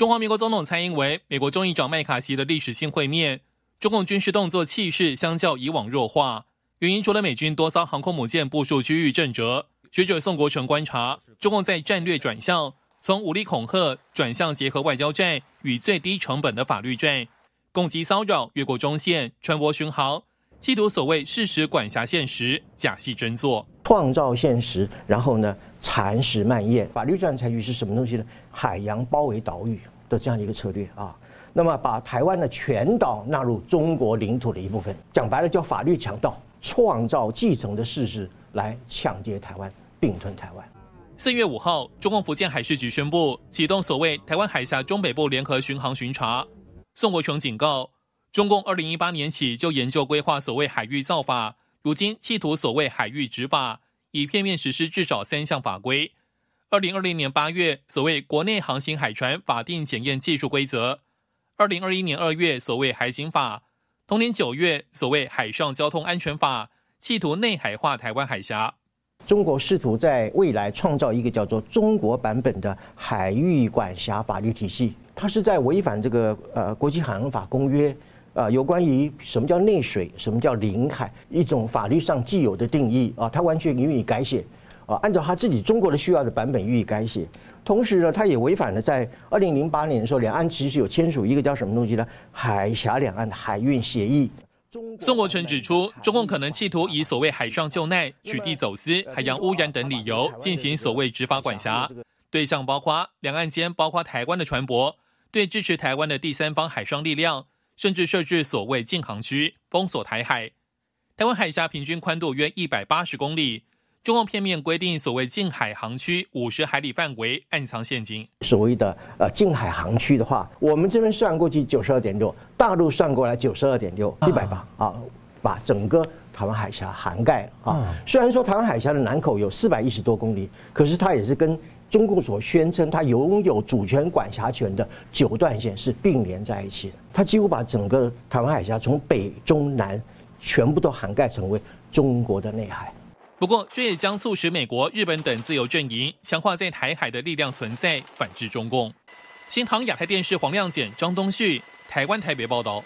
中华民国总统蔡英文美国众议长麦卡锡的历史性会面，中共军事动作气势相较以往弱化。原因除了美军多艘航空母舰部署区域震折，学者宋国成观察，中共在战略转向，从武力恐吓转向结合外交战与最低成本的法律战，攻击骚扰越过中线，船舶巡航，企图所谓事实管辖现实，假戏真做，创造现实，然后呢？蚕食蔓延，法律上采取是什么东西呢？海洋包围岛屿的这样一个策略啊，那么把台湾的全岛纳入中国领土的一部分，讲白了叫法律强盗，创造继承的事实来抢劫台湾并吞台湾。四月五号，中共福建海事局宣布启动所谓台湾海峡中北部联合巡航巡查。宋国成警告，中共二零一八年起就研究规划所谓海域造法，如今企图所谓海域执法。已片面实施至少三项法规：，二零二零年八月所谓国内航行海船法定检验技术规则，二零二一年二月所谓海警法，同年九月所谓海上交通安全法，企图内海化台湾海峡。中国试图在未来创造一个叫做“中国版本”的海域管辖法律体系，它是在违反这个呃国际海洋法公约。啊，有关于什么叫内水、什么叫领海，一种法律上既有的定义啊，它完全予以改写啊，按照他自己中国的需要的版本予以改写。同时呢，他也违反了在二零零八年的时候，两岸其实有签署一个叫什么东西呢？海峡两岸海运协议。宋国成指出，中共可能企图以所谓海上救难、取缔走私、海洋污染等理由，进行所谓执法管辖，对象包括两岸间包括台湾的船舶，对支持台湾的第三方海上力量。甚至设置所谓禁航区，封锁台海。台湾海峡平均宽度约一百八十公里。中共片面规定所谓近海航区五十海里范围，暗藏陷阱。所谓的呃近海航区的话，我们这边算过去九十二点六，大陆算过来九十二点六，一百八啊，把整个。台湾海峡涵盖啊，虽然说台湾海峡的南口有四百一十多公里，可是它也是跟中共所宣称它拥有主权管辖权的九段线是并联在一起的。它几乎把整个台湾海峡从北中南全部都涵盖成为中国的内海。不过，这也将促使美国、日本等自由阵营强化在台海的力量存在，反制中共。新唐亚太电视黄亮简、张东旭，台湾台北报道。